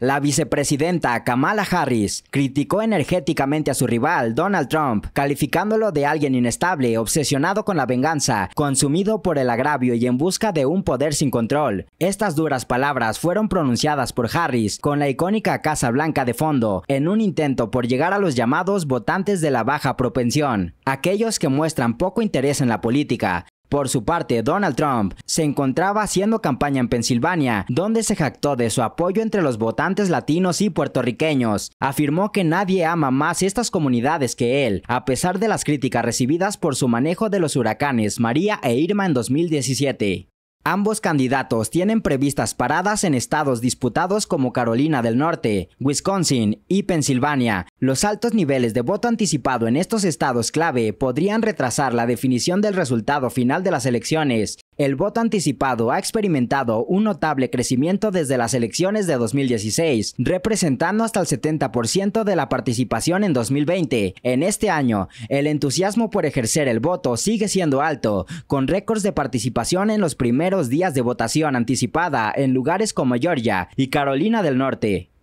La vicepresidenta Kamala Harris criticó energéticamente a su rival Donald Trump, calificándolo de alguien inestable, obsesionado con la venganza, consumido por el agravio y en busca de un poder sin control. Estas duras palabras fueron pronunciadas por Harris con la icónica Casa Blanca de fondo, en un intento por llegar a los llamados votantes de la baja propensión, aquellos que muestran poco interés en la política, por su parte, Donald Trump se encontraba haciendo campaña en Pensilvania, donde se jactó de su apoyo entre los votantes latinos y puertorriqueños. Afirmó que nadie ama más estas comunidades que él, a pesar de las críticas recibidas por su manejo de los huracanes María e Irma en 2017. Ambos candidatos tienen previstas paradas en estados disputados como Carolina del Norte, Wisconsin y Pensilvania. Los altos niveles de voto anticipado en estos estados clave podrían retrasar la definición del resultado final de las elecciones, el voto anticipado ha experimentado un notable crecimiento desde las elecciones de 2016, representando hasta el 70% de la participación en 2020. En este año, el entusiasmo por ejercer el voto sigue siendo alto, con récords de participación en los primeros días de votación anticipada en lugares como Georgia y Carolina del Norte.